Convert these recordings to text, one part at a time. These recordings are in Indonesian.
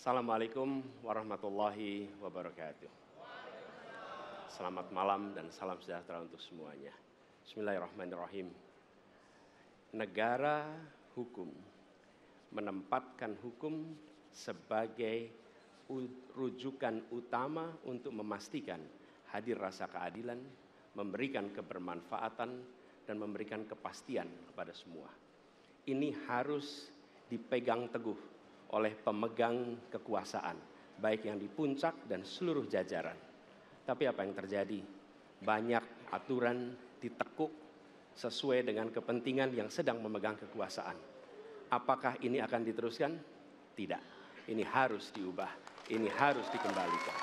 Assalamualaikum warahmatullahi wabarakatuh. Selamat malam dan salam sejahtera untuk semuanya. Bismillahirrahmanirrahim. Negara hukum menempatkan hukum sebagai rujukan utama untuk memastikan hadir rasa keadilan, memberikan kebermanfaatan dan memberikan kepastian kepada semua. Ini harus dipegang teguh oleh pemegang kekuasaan, baik yang di puncak dan seluruh jajaran. Tapi apa yang terjadi? Banyak aturan ditekuk sesuai dengan kepentingan yang sedang memegang kekuasaan. Apakah ini akan diteruskan? Tidak. Ini harus diubah. Ini harus dikembalikan.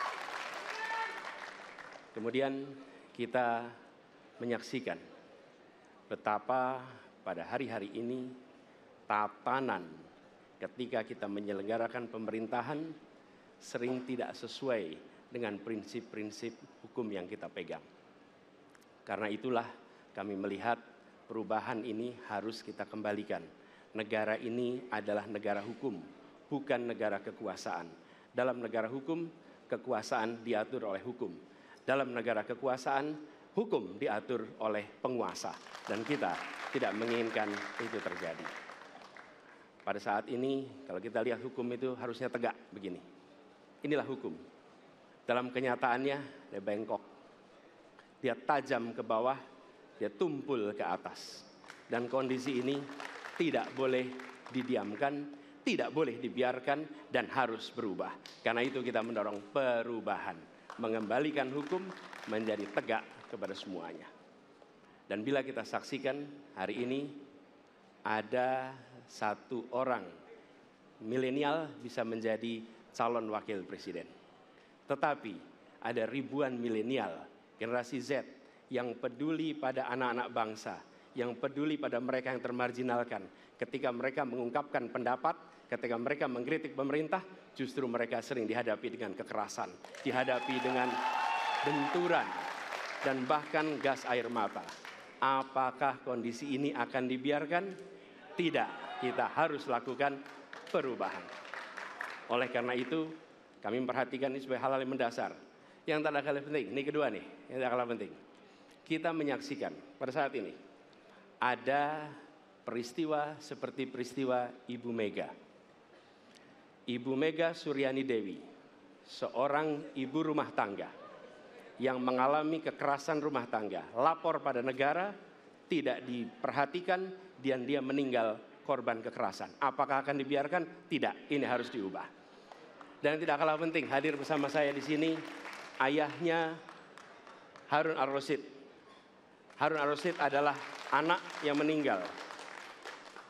Kemudian kita menyaksikan betapa pada hari-hari ini tatanan ketika kita menyelenggarakan pemerintahan sering tidak sesuai dengan prinsip-prinsip hukum yang kita pegang. Karena itulah kami melihat perubahan ini harus kita kembalikan. Negara ini adalah negara hukum, bukan negara kekuasaan. Dalam negara hukum, kekuasaan diatur oleh hukum. Dalam negara kekuasaan, hukum diatur oleh penguasa. Dan kita tidak menginginkan itu terjadi. Pada saat ini kalau kita lihat hukum itu harusnya tegak begini. Inilah hukum. Dalam kenyataannya dia bengkok. Dia tajam ke bawah, dia tumpul ke atas. Dan kondisi ini tidak boleh didiamkan, tidak boleh dibiarkan dan harus berubah. Karena itu kita mendorong perubahan, mengembalikan hukum menjadi tegak kepada semuanya. Dan bila kita saksikan hari ini ada satu orang milenial bisa menjadi calon wakil presiden. Tetapi ada ribuan milenial, generasi Z yang peduli pada anak-anak bangsa, yang peduli pada mereka yang termarginalkan. Ketika mereka mengungkapkan pendapat, ketika mereka mengkritik pemerintah, justru mereka sering dihadapi dengan kekerasan, dihadapi dengan benturan, dan bahkan gas air mata. Apakah kondisi ini akan dibiarkan? Tidak, kita harus lakukan perubahan. Oleh karena itu, kami memperhatikan ini sebagai hal yang mendasar. Yang tak kalah penting, ini kedua nih, yang tak kalah penting. Kita menyaksikan pada saat ini ada peristiwa seperti peristiwa Ibu Mega. Ibu Mega Suryani Dewi, seorang ibu rumah tangga yang mengalami kekerasan rumah tangga, lapor pada negara, tidak diperhatikan, dan dia meninggal korban kekerasan. Apakah akan dibiarkan? Tidak, ini harus diubah. Dan tidak kalah penting, hadir bersama saya di sini ayahnya Harun Ar-Rasyid. Harun Ar-Rasyid adalah anak yang meninggal.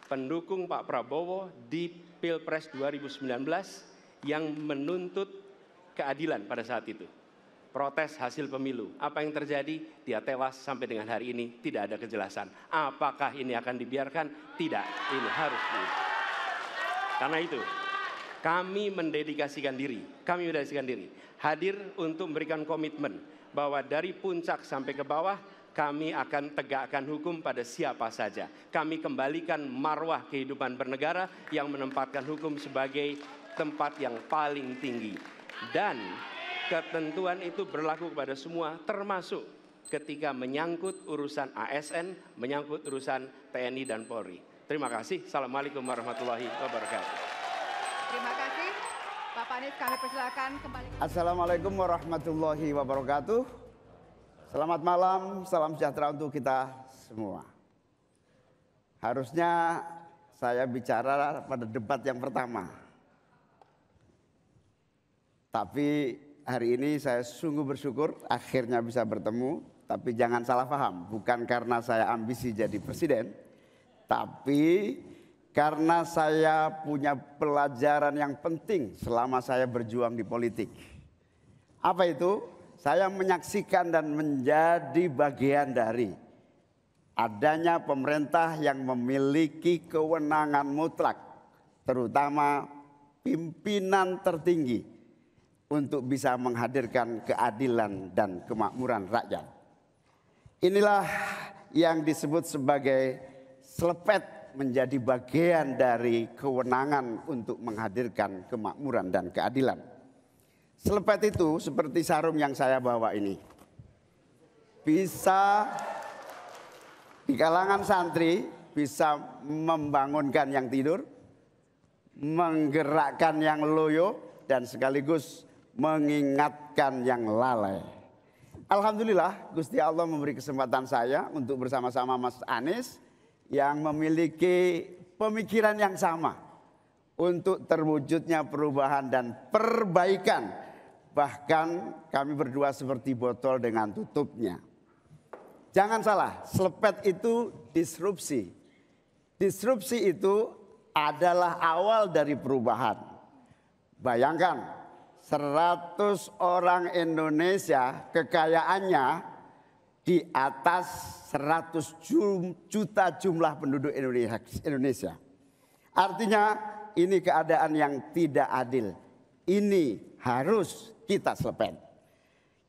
Pendukung Pak Prabowo di Pilpres 2019 yang menuntut keadilan pada saat itu protes hasil pemilu. Apa yang terjadi? Dia tewas sampai dengan hari ini tidak ada kejelasan. Apakah ini akan dibiarkan? Tidak, ini harus di. Karena itu kami mendedikasikan diri, kami mendedikasikan diri hadir untuk memberikan komitmen bahwa dari puncak sampai ke bawah kami akan tegakkan hukum pada siapa saja. Kami kembalikan marwah kehidupan bernegara yang menempatkan hukum sebagai tempat yang paling tinggi. Dan ketentuan itu berlaku kepada semua termasuk ketika menyangkut urusan ASN, menyangkut urusan TNI dan Polri. Terima kasih. Assalamualaikum warahmatullahi wabarakatuh. Terima kasih. Bapak Anies kami persilakan kembali. Assalamualaikum warahmatullahi wabarakatuh. Selamat malam, salam sejahtera untuk kita semua. Harusnya saya bicara pada debat yang pertama. Tapi hari ini saya sungguh bersyukur akhirnya bisa bertemu. Tapi jangan salah paham, bukan karena saya ambisi jadi presiden, tapi karena saya punya pelajaran yang penting selama saya berjuang di politik. Apa itu? Saya menyaksikan dan menjadi bagian dari adanya pemerintah yang memiliki kewenangan mutlak, terutama pimpinan tertinggi untuk bisa menghadirkan keadilan dan kemakmuran rakyat. Inilah yang disebut sebagai selepet menjadi bagian dari kewenangan untuk menghadirkan kemakmuran dan keadilan. Selepet itu seperti sarung yang saya bawa ini. Bisa di kalangan santri bisa membangunkan yang tidur, menggerakkan yang loyo dan sekaligus mengingatkan yang lalai. Alhamdulillah Gusti Allah memberi kesempatan saya untuk bersama-sama Mas Anies yang memiliki pemikiran yang sama untuk terwujudnya perubahan dan perbaikan. Bahkan kami berdua seperti botol dengan tutupnya. Jangan salah, selepet itu disrupsi. Disrupsi itu adalah awal dari perubahan. Bayangkan 100 orang Indonesia kekayaannya di atas 100 juta jumlah penduduk Indonesia. Artinya ini keadaan yang tidak adil. Ini harus kita selepen.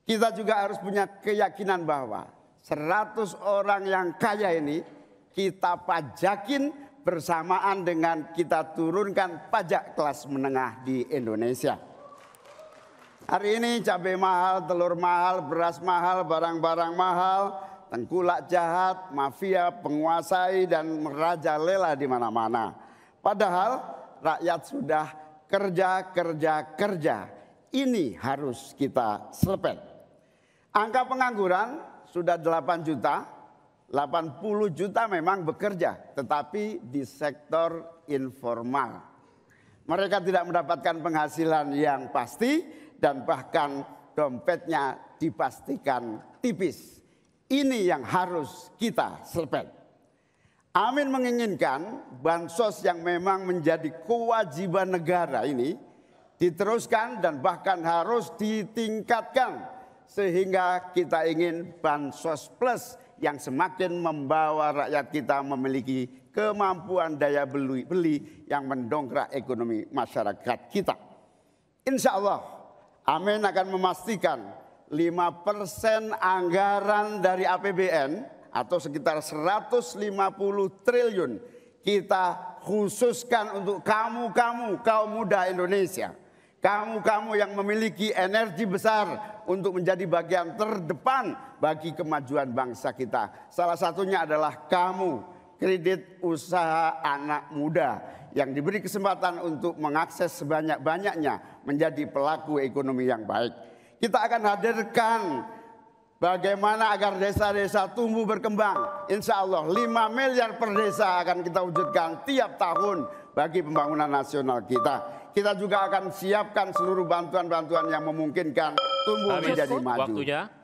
Kita juga harus punya keyakinan bahwa 100 orang yang kaya ini kita pajakin bersamaan dengan kita turunkan pajak kelas menengah di Indonesia. Hari ini cabai mahal, telur mahal, beras mahal, barang-barang mahal, tengkulak jahat, mafia penguasai dan merajalela di mana-mana. Padahal rakyat sudah kerja, kerja, kerja. Ini harus kita selepet. Angka pengangguran sudah 8 juta, 80 juta memang bekerja, tetapi di sektor informal. Mereka tidak mendapatkan penghasilan yang pasti, dan bahkan dompetnya dipastikan tipis. Ini yang harus kita selepet. Amin menginginkan bansos yang memang menjadi kewajiban negara ini diteruskan dan bahkan harus ditingkatkan sehingga kita ingin bansos plus yang semakin membawa rakyat kita memiliki kemampuan daya beli yang mendongkrak ekonomi masyarakat kita. Insya Allah Amin akan memastikan 5% anggaran dari APBN atau sekitar 150 triliun kita khususkan untuk kamu-kamu kaum muda Indonesia. Kamu-kamu yang memiliki energi besar untuk menjadi bagian terdepan bagi kemajuan bangsa kita. Salah satunya adalah kamu, kredit usaha anak muda yang diberi kesempatan untuk mengakses sebanyak-banyaknya menjadi pelaku ekonomi yang baik. Kita akan hadirkan bagaimana agar desa-desa tumbuh berkembang. Insya Allah 5 miliar per desa akan kita wujudkan tiap tahun bagi pembangunan nasional kita. Kita juga akan siapkan seluruh bantuan-bantuan yang memungkinkan tumbuh Habis menjadi maju. Waktunya.